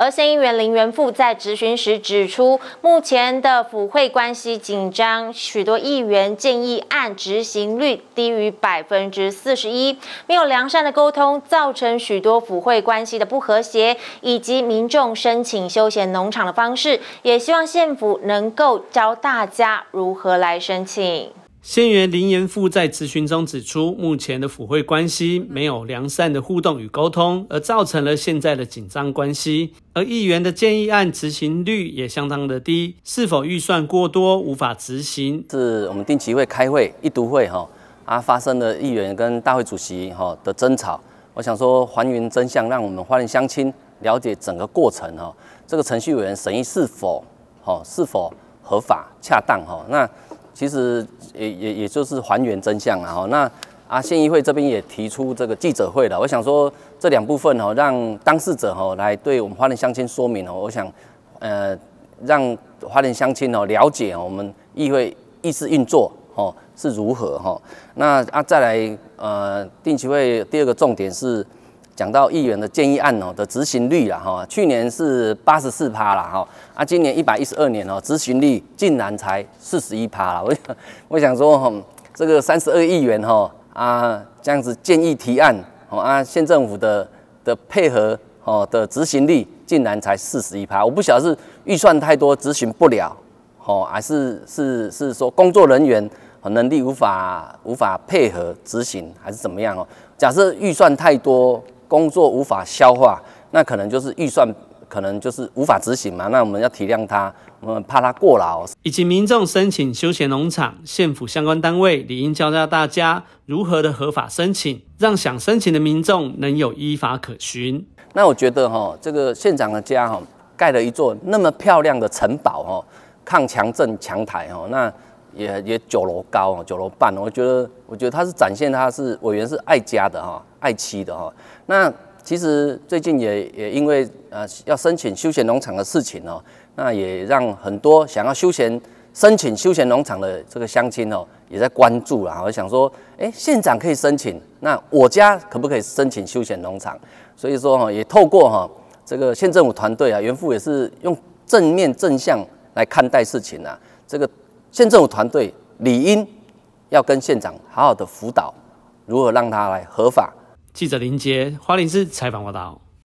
而县议员林元富在质询时指出，目前的府会关系紧张，许多议员建议案执行率低于百分之四十一，没有良善的沟通，造成许多府会关系的不和谐，以及民众申请休闲农场的方式，也希望县府能够教大家如何来申请。新元林延富在咨询中指出，目前的府会关系没有良善的互动与沟通，而造成了现在的紧张关系。而议员的建议案执行率也相当的低，是否预算过多无法执行？是我们定期会开会一读会哈啊，发生了议员跟大会主席哈的争吵。我想说还原真相，让我们花莲乡亲了解整个过程哈。这个程序委员审议是否哈是否合法恰当哈？那。其实也也也就是还原真相了哈。那啊，县议会这边也提出这个记者会了。我想说这两部分哦，让当事者哈来对我们花莲乡亲说明哦。我想，呃，让花莲乡亲哦了解我们议会议事运作哦是如何哈。那啊，再来呃，定期会第二个重点是。讲到议员的建议案哦的执行率啦哈，去年是八十四趴啦哈，啊今年一百一十二年哦，执行率竟然才四十一趴啦。我 我想说哈，这个三十二亿元哈啊这样子建议提案，啊县政府的的配合哦的执行率竟然才四十一趴。我不晓得是预算太多执行不了，哦还是是是说工作人员能力无法无法配合执行还是怎么样哦？假设预算太多。工作无法消化，那可能就是预算，可能就是无法执行嘛。那我们要体谅他，我们怕他过劳。以及民众申请休闲农场，县府相关单位理应教教大家如何的合法申请，让想申请的民众能有依法可循。那我觉得哈，这个县长的家哈，盖了一座那么漂亮的城堡哈，抗强震强台哈那。也也九楼高哦，九楼半。我觉得，我觉得他是展现他是委员是爱家的哈，爱妻的哈。那其实最近也也因为呃要申请休闲农场的事情哦，那也让很多想要休闲申请休闲农场的这个乡亲哦，也在关注了。我想说，哎，县长可以申请，那我家可不可以申请休闲农场？所以说哈，也透过哈这个县政府团队啊，袁副也是用正面正向来看待事情啊，这个。县政府团队理应要跟县长好好的辅导，如何让他来合法。记者林杰、花林芝采访报道。